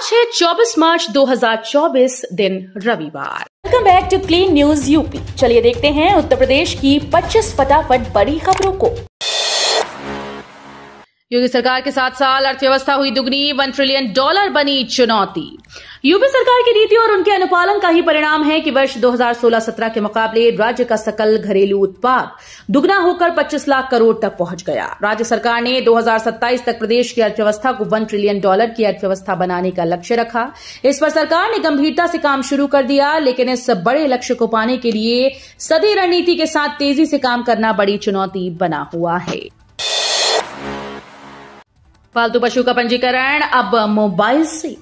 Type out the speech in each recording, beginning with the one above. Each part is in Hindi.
आज है 24 मार्च 2024 दिन रविवार welcome back to clean news UP चलिए देखते हैं उत्तर प्रदेश की 25 फटाफट बड़ी खबरों को योगी सरकार के साथ साल अर्थव्यवस्था हुई दुगनी वन ट्रिलियन डॉलर बनी चुनौती यूपी सरकार की नीति और उनके अनुपालन का ही परिणाम है कि वर्ष 2016-17 के मुकाबले राज्य का सकल घरेलू उत्पाद दुगना होकर 25 लाख करोड़ तक पहुंच गया राज्य सरकार ने 2027 तक प्रदेश की अर्थव्यवस्था को वन ट्रिलियन डॉलर की अर्थव्यवस्था बनाने का लक्ष्य रखा इस पर सरकार ने गंभीरता से काम शुरू कर दिया लेकिन इस बड़े लक्ष्य को पाने के लिए सदी रणनीति के साथ तेजी से काम करना बड़ी चुनौती बना हुआ है पालतू पशु का पंजीकरण अब मोबाइल से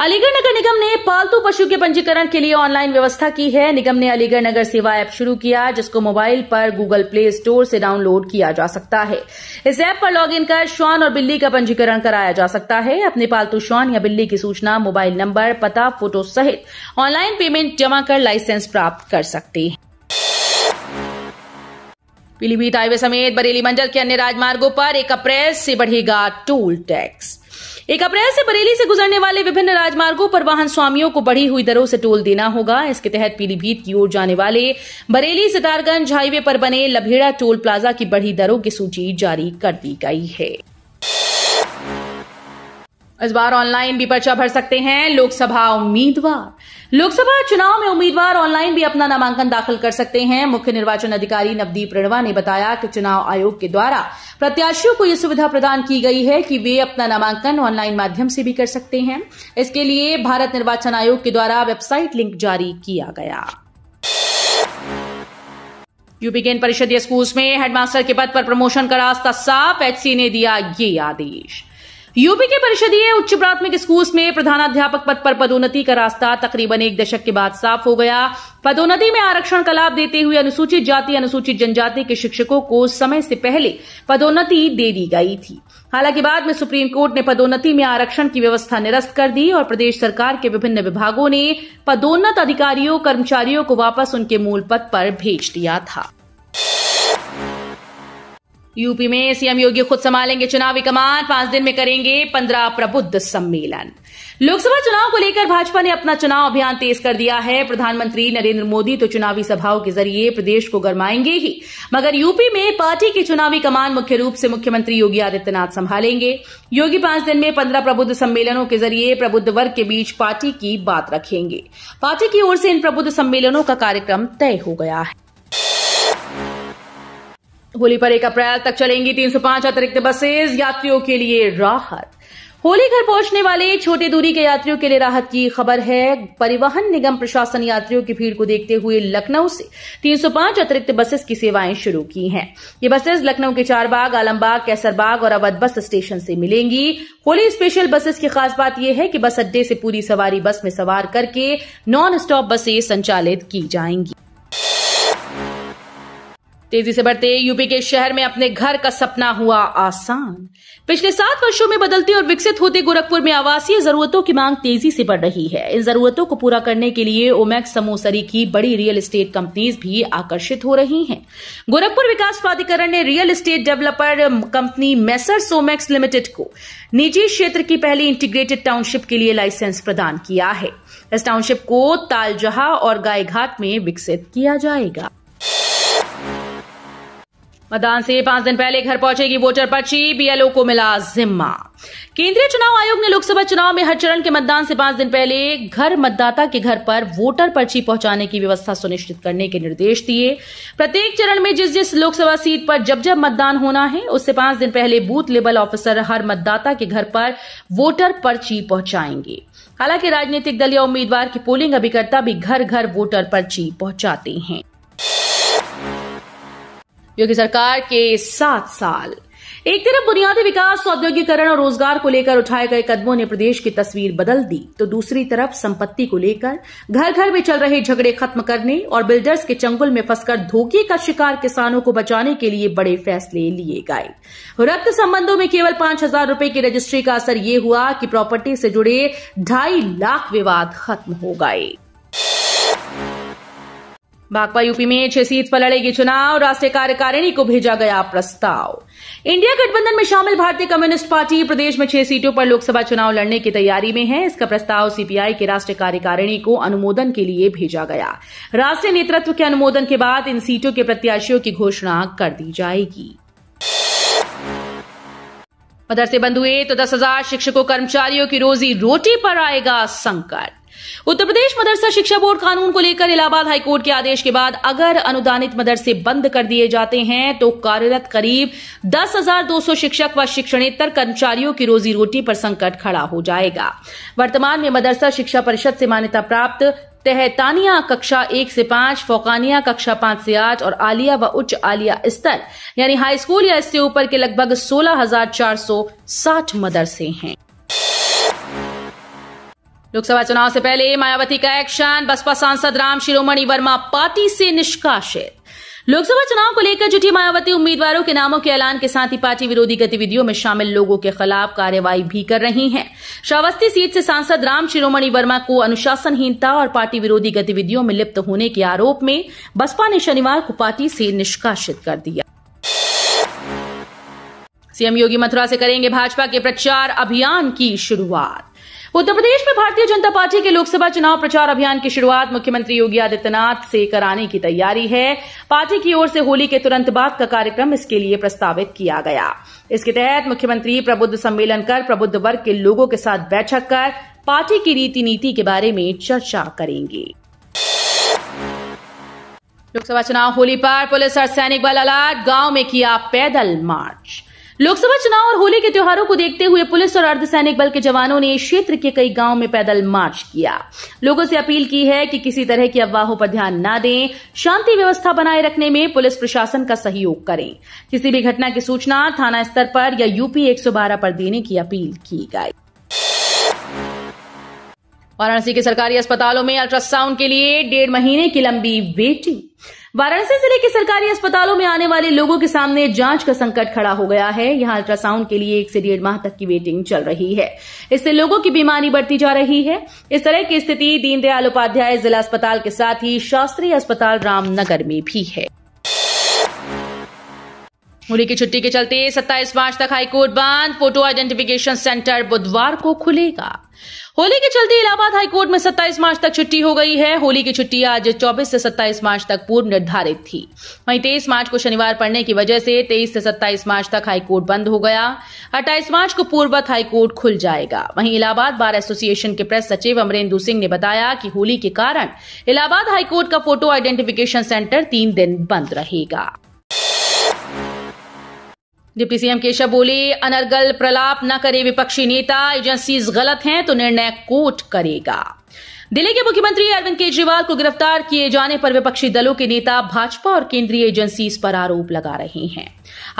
अलीगढ़ नगर निगम ने पालतू पशु के पंजीकरण के लिए ऑनलाइन व्यवस्था की है निगम ने अलीगढ़ नगर सेवा ऐप शुरू किया जिसको मोबाइल पर गूगल प्ले स्टोर से डाउनलोड किया जा सकता है इस ऐप पर लॉग इन कर श्वान और बिल्ली का पंजीकरण कराया जा सकता है अपने पालतू श्वान या बिल्ली की सूचना मोबाइल नंबर पता फोटो सहित ऑनलाइन पेमेंट जमा कर लाइसेंस प्राप्त कर सकते हैं पीलीभीत हाईवे समेत बरेली मंडल के अन्य राजमार्गों पर एक अप्रैल से बढ़ेगा टोल टैक्स एक अप्रैल से बरेली से गुजरने वाले विभिन्न राजमार्गों पर वाहन स्वामियों को बढ़ी हुई दरों से टोल देना होगा इसके तहत पीलीभीत की ओर जाने वाले बरेली सितारगंज हाईवे पर बने लभेड़ा टोल प्लाजा की बढ़ी दरों की सूची जारी कर दी गई है इस बार ऑनलाइन भी पर्चा भर सकते हैं लोकसभा उम्मीदवार लोकसभा चुनाव में उम्मीदवार ऑनलाइन भी अपना नामांकन दाखिल कर सकते हैं मुख्य निर्वाचन अधिकारी नवदीप रणवा ने बताया कि चुनाव आयोग के द्वारा प्रत्याशियों को यह सुविधा प्रदान की गई है कि वे अपना नामांकन ऑनलाइन माध्यम से भी कर सकते हैं इसके लिए भारत निर्वाचन आयोग के द्वारा वेबसाइट लिंक जारी किया गया यूपी के परिषदीय स्कूल में हेडमास्टर के पद पर प्रमोशन का रास्ता साफ एचसी ने दिया ये आदेश यूपी के परिषदीय उच्च प्राथमिक स्कूल में प्रधानाध्यापक पद पर पदोन्नति का रास्ता तकरीबन एक दशक के बाद साफ हो गया पदोन्नति में आरक्षण का लाभ देते हुए अनुसूचित जाति अनुसूचित जनजाति के शिक्षकों को समय से पहले पदोन्नति दे दी गई थी हालांकि बाद में सुप्रीम कोर्ट ने पदोन्नति में आरक्षण की व्यवस्था निरस्त कर दी और प्रदेश सरकार के विभिन्न विभागों ने पदोन्नत अधिकारियों कर्मचारियों को वापस उनके मूल पद पर भेज दिया था यूपी में सीएम योगी खुद संभालेंगे चुनावी कमान पांच दिन में करेंगे पंद्रह प्रबुद्ध सम्मेलन लोकसभा चुनाव को लेकर भाजपा ने अपना चुनाव अभियान तेज कर दिया है प्रधानमंत्री नरेंद्र मोदी तो चुनावी सभाओं के जरिए प्रदेश को गरमाएंगे ही मगर यूपी में पार्टी की चुनावी कमान मुख्य रूप से मुख्यमंत्री योगी आदित्यनाथ संभालेंगे योगी पांच दिन में पंद्रह प्रबुद्ध सम्मेलनों के जरिए प्रबुद्ध वर्ग के बीच पार्टी की बात रखेंगे पार्टी की ओर से इन प्रबुद्ध सम्मेलनों का कार्यक्रम तय हो गया है होली पर एक अप्रैल तक चलेंगी 305 अतिरिक्त बसेस यात्रियों के लिए राहत होली घर पहुंचने वाले छोटे दूरी के यात्रियों के लिए राहत की खबर है परिवहन निगम प्रशासन यात्रियों की भीड़ को देखते हुए लखनऊ से 305 अतिरिक्त बसेस की सेवाएं शुरू की हैं ये बसेस लखनऊ के चारबाग आलमबाग कैसरबाग और अवध बस स्टेशन से मिलेंगी होली स्पेशल बसेस की खास बात यह है कि बस अड्डे से पूरी सवारी बस में सवार करके नॉन स्टॉप बसें संचालित की जाएंगी तेजी से बढ़ते यूपी के शहर में अपने घर का सपना हुआ आसान पिछले सात वर्षों में बदलते और विकसित होते गोरखपुर में आवासीय जरूरतों की मांग तेजी से बढ़ रही है इन जरूरतों को पूरा करने के लिए ओमैक्स समोसरी की बड़ी रियल एस्टेट कंपनीज भी आकर्षित हो रही हैं गोरखपुर विकास प्राधिकरण ने real estate developer company messrs Somax limited को निजी क्षेत्र की पहली इंटीग्रेटेड टाउनशिप के लिए लाइसेंस प्रदान किया है इस टाउनशिप को तालजहा और गायघाट में विकसित किया जाएगा मतदान से पांच दिन पहले घर पहुंचेगी वोटर पर्ची बीएलओ को मिला जिम्मा केंद्रीय चुनाव आयोग ने लोकसभा चुनाव में हर चरण के मतदान से पांच दिन पहले घर मतदाता के घर पर वोटर पर्ची पहुंचाने की व्यवस्था सुनिश्चित करने के निर्देश दिए प्रत्येक चरण में जिस जिस लोकसभा सीट पर जब जब मतदान होना है उससे पांच दिन पहले बूथ लेवल ऑफिसर हर मतदाता के घर पर वोटर पर्ची पहुंचाएंगे हालांकि राजनीतिक दल या उम्मीदवार की पोलिंग अभिकर्ता भी घर घर वोटर पर्ची पहुंचाते हैं योगी सरकार के सात साल एक तरफ बुनियादी विकास औद्योगिकरण और रोजगार को लेकर उठाए गए कदमों ने प्रदेश की तस्वीर बदल दी तो दूसरी तरफ संपत्ति को लेकर घर घर में चल रहे झगड़े खत्म करने और बिल्डर्स के चंगुल में फंसकर धोखे का शिकार किसानों को बचाने के लिए बड़े फैसले लिए गए रक्त संबंधों में केवल पांच हजार रूपये की रजिस्ट्री का असर ये हुआ कि प्रॉपर्टी से जुड़े ढाई लाख विवाद खत्म हो गए भाकपा यूपी में छह सीट पर लड़ेगी चुनाव राष्ट्रीय कार्यकारिणी को भेजा गया प्रस्ताव इंडिया गठबंधन में शामिल भारतीय कम्युनिस्ट पार्टी प्रदेश में छह सीटों पर लोकसभा चुनाव लड़ने की तैयारी में है इसका प्रस्ताव सीपीआई के राष्ट्रीय कार्यकारिणी को अनुमोदन के लिए भेजा गया राष्ट्रीय नेतृत्व के अनुमोदन के बाद इन सीटों के प्रत्याशियों की घोषणा कर दी जाएगी मदरसे बंद हुए तो दस हजार शिक्षकों कर्मचारियों की रोजी रोटी पर आएगा संकट उत्तर प्रदेश मदरसा शिक्षा बोर्ड कानून को लेकर इलाहाबाद हाईकोर्ट के आदेश के बाद अगर अनुदानित मदरसे बंद कर दिए जाते हैं तो कार्यरत करीब दस हजार दो सौ शिक्षक व शिक्षणेतर कर्मचारियों की रोजी रोटी पर संकट खड़ा हो जाएगा वर्तमान में मदरसा शिक्षा परिषद से मान्यता प्राप्त तहतानिया कक्षा एक से पांच फौकानिया कक्षा पांच से आठ और आलिया व उच्च आलिया स्तर यानी हाई स्कूल या इससे ऊपर के लगभग सोलह हजार चार सौ साठ मदरसे हैं लोकसभा चुनाव से पहले मायावती का एक्शन बसपा सांसद राम शिरोमणि वर्मा पार्टी से निष्कासित लोकसभा चुनाव को लेकर जुटी मायावती उम्मीदवारों के नामों के ऐलान के साथ ही पार्टी विरोधी गतिविधियों में शामिल लोगों के खिलाफ कार्रवाई भी कर रही हैं श्रावस्ती सीट से सांसद राम शिरोमणि वर्मा को अनुशासनहीनता और पार्टी विरोधी गतिविधियों में लिप्त होने के आरोप में बसपा ने शनिवार को पार्टी से निष्कासित कर दिया सीएम योगी मथुरा से करेंगे भाजपा के प्रचार अभियान की शुरुआत उत्तर प्रदेश में भारतीय जनता पार्टी के लोकसभा चुनाव प्रचार अभियान की शुरुआत मुख्यमंत्री योगी आदित्यनाथ से कराने की तैयारी है पार्टी की ओर से होली के तुरंत बाद का कार्यक्रम इसके लिए प्रस्तावित किया गया इसके तहत मुख्यमंत्री प्रबुद्ध सम्मेलन कर प्रबुद्ध वर्ग के लोगों के साथ बैठक कर पार्टी की रीति नीति के बारे में चर्चा करेंगे लोकसभा चुनाव होली पर पुलिस और सैनिक बल अलर्ट गांव में किया पैदल मार्च लोकसभा चुनाव और होली के त्योहारों को देखते हुए पुलिस और अर्धसैनिक बल के जवानों ने क्षेत्र के कई गांव में पैदल मार्च किया लोगों से अपील की है कि किसी तरह की अफवाहों पर ध्यान न दें शांति व्यवस्था बनाए रखने में पुलिस प्रशासन का सहयोग करें किसी भी घटना की सूचना थाना स्तर पर या यूपी 112 पर देने की अपील की गई वाराणसी के सरकारी अस्पतालों में अल्ट्रासाउंड के लिए डेढ़ महीने की लंबी वेटिंग वाराणसी जिले के सरकारी अस्पतालों में आने वाले लोगों के सामने जांच का संकट खड़ा हो गया है यहां अल्ट्रासाउंड के लिए एक से डेढ़ माह तक की वेटिंग चल रही है इससे लोगों की बीमारी बढ़ती जा रही है इस तरह की स्थिति दीनदयाल उपाध्याय जिला अस्पताल के साथ ही शास्त्रीय अस्पताल रामनगर में भी है होली की छुट्टी के चलते 27 मार्च तक हाईकोर्ट बंद फोटो आइडेंटिफिकेशन सेंटर बुधवार को खुलेगा होली के चलते इलाहाबाद हाईकोर्ट में 27 मार्च तक छुट्टी हो गई है होली की छुट्टी आज 24 से 27 मार्च तक पूर्व निर्धारित थी वहीं 23 मार्च को शनिवार पड़ने की वजह से 23 से 27 मार्च तक हाईकोर्ट बंद हो गया 28 मार्च को पूर्ववत हाईकोर्ट खुल जाएगा वहीं इलाहाबाद बार एसोसिएशन के प्रेस सचिव अमरेंदु सिंह ने बताया कि होली के कारण इलाहाबाद हाईकोर्ट का फोटो आइडेंटिफिकेशन सेंटर तीन दिन बंद रहेगा डिप्टी सीएम केशव बोले अनर्गल प्रलाप न करे विपक्षी नेता एजेंसीज गलत हैं तो निर्णय कोर्ट करेगा दिल्ली के मुख्यमंत्री अरविंद केजरीवाल को गिरफ्तार किए जाने पर विपक्षी दलों के नेता भाजपा और केंद्रीय एजेंसीज पर आरोप लगा रहे हैं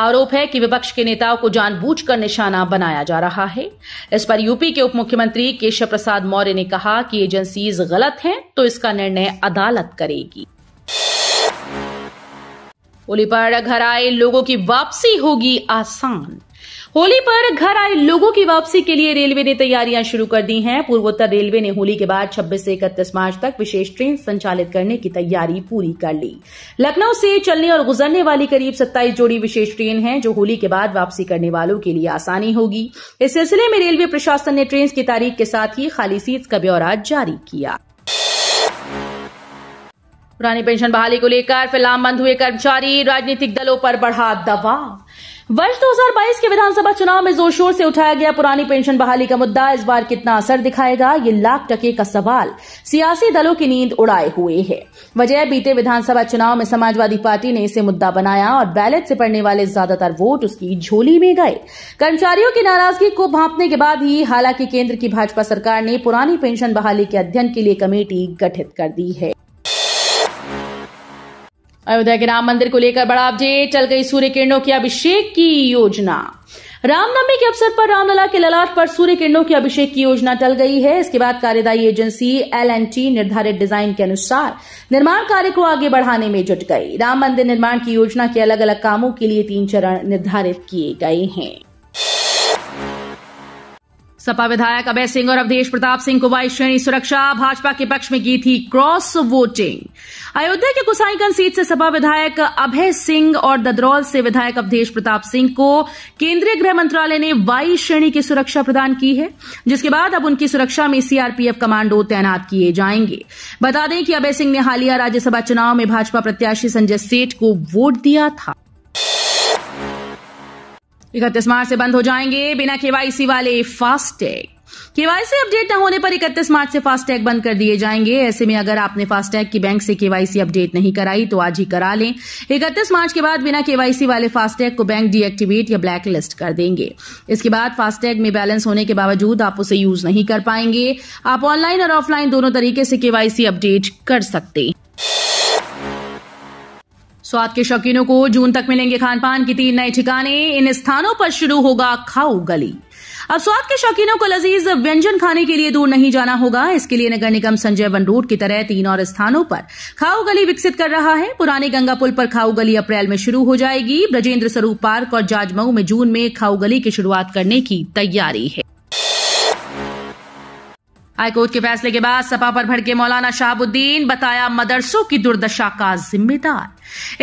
आरोप है कि विपक्ष के नेताओं को जानबूझकर निशाना बनाया जा रहा है इस पर यूपी के उप मुख्यमंत्री केशव प्रसाद मौर्य ने कहा कि एजेंसीज गलत हैं तो इसका निर्णय अदालत करेगी होली पर घर आए लोगों की वापसी होगी आसान होली पर घर आए लोगों की वापसी के लिए रेलवे ने तैयारियां शुरू कर दी हैं पूर्वोत्तर रेलवे ने होली के बाद 26 से 31 मार्च तक विशेष ट्रेन संचालित करने की तैयारी पूरी कर ली लखनऊ से चलने और गुजरने वाली करीब 27 जोड़ी विशेष ट्रेन हैं जो होली के बाद वापसी करने वालों के लिए आसानी होगी इस सिलसिले में रेलवे प्रशासन ने ट्रेन की तारीख के साथ ही खाली सीट का ब्यौरा जारी किया पुरानी पेंशन बहाली को लेकर फिलहाल बंद हुए कर्मचारी राजनीतिक दलों पर बढ़ा दबाव वर्ष 2022 के विधानसभा चुनाव में जोर शोर से उठाया गया पुरानी पेंशन बहाली का मुद्दा इस बार कितना असर दिखाएगा ये लाख टके का सवाल सियासी दलों की नींद उड़ाए हुए है वजह बीते विधानसभा चुनाव में समाजवादी पार्टी ने इसे मुद्दा बनाया और बैलेट से पड़ने वाले ज्यादातर वोट उसकी झोली में गए कर्मचारियों की नाराजगी को भांपने के बाद ही हालांकि केंद्र की भाजपा सरकार ने पुरानी पेंशन बहाली के अध्ययन के लिए कमेटी गठित कर दी है अयोध्या के राम मंदिर को लेकर बड़ा अपडेट चल गई सूर्य किरणों के अभिषेक की योजना रामनवमी के अवसर पर रामलला के ललाट पर सूर्य किरणों के अभिषेक की योजना टल गई है इसके बाद कार्यदायी एजेंसी एल टी निर्धारित डिजाइन के अनुसार निर्माण कार्य को आगे बढ़ाने में जुट गई राम मंदिर निर्माण की योजना के अलग अलग कामों के लिए तीन चरण निर्धारित किए गए हैं सपा विधायक अभय सिंह और अवधेश प्रताप सिंह को वाई श्रेणी सुरक्षा भाजपा के पक्ष में की थी क्रॉस वोटिंग अयोध्या के कुसाईगंज सीट से सपा विधायक अभय सिंह और ददरौल से विधायक अवधेश प्रताप सिंह को केंद्रीय गृह मंत्रालय ने वाई श्रेणी की सुरक्षा प्रदान की है जिसके बाद अब उनकी सुरक्षा में सीआरपीएफ कमांडो तैनात किए जाएंगे बता दें कि अभय सिंह ने हालिया राज्यसभा चुनाव में भाजपा प्रत्याशी संजय सेठ को वोट दिया था इकतीस मार्च से बंद हो जाएंगे बिना केवाईसी वाले फास्टैग केवाईसी अपडेट न होने पर 31 मार्च से फास्टैग बंद कर दिए जाएंगे ऐसे में अगर आपने फास्टैग की बैंक से केवाईसी अपडेट नहीं कराई तो आज ही करा लें 31 मार्च के बाद बिना केवाईसी वाले फास्टैग को बैंक डीएक्टिवेट या ब्लैक लिस्ट कर देंगे इसके बाद फास्टैग में बैलेंस होने के बावजूद आप उसे यूज नहीं कर पाएंगे आप ऑनलाइन और ऑफलाइन दोनों तरीके से केवाईसी अपडेट कर सकते हैं स्वाद के शौकीनों को जून तक मिलेंगे खान पान की तीन नए ठिकाने इन स्थानों पर शुरू होगा खाऊ गली अब स्वाद के शौकीनों को लजीज व्यंजन खाने के लिए दूर नहीं जाना होगा इसके लिए नगर निगम संजय वन रोड की तरह तीन और स्थानों पर खाऊ गली विकसित कर रहा है पुराने गंगा पुल पर खाऊ गली अप्रैल में शुरू हो जाएगी ब्रजेंद्र स्वरूप पार्क और जाजमऊ में जून में खाऊ गली की शुरुआत करने की तैयारी है हाईकोर्ट के फैसले के बाद सपा पर भड़के मौलाना शहाबुद्दीन बताया मदरसों की दुर्दशा का जिम्मेदार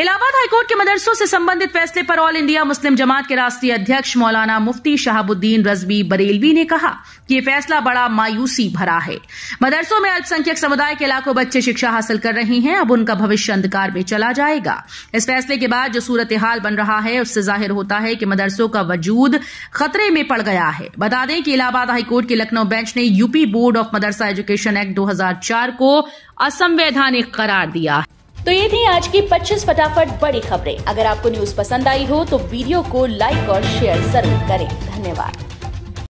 इलाहाबाद हाईकोर्ट के मदरसों से संबंधित फैसले पर ऑल इंडिया मुस्लिम जमात के राष्ट्रीय अध्यक्ष मौलाना मुफ्ती शहाबुद्दीन रजवी बरेलवी ने कहा कि यह फैसला बड़ा मायूसी भरा है मदरसों में अल्पसंख्यक समुदाय के लाखों बच्चे शिक्षा हासिल कर रहे हैं अब उनका भविष्य अंधकार में चला जाएगा इस फैसले के बाद जो सूरत हाल बन रहा है उससे जाहिर होता है कि मदरसों का वजूद खतरे में पड़ गया है बता दें कि इलाहाबाद हाईकोर्ट के लखनऊ बेंच ने UP board of of Madrasa education act 2004 को असंवैधानिक करार दिया तो ये थी आज की 25 फटाफट बड़ी खबरें अगर आपको न्यूज पसंद आई हो तो वीडियो को लाइक और शेयर जरूर करें धन्यवाद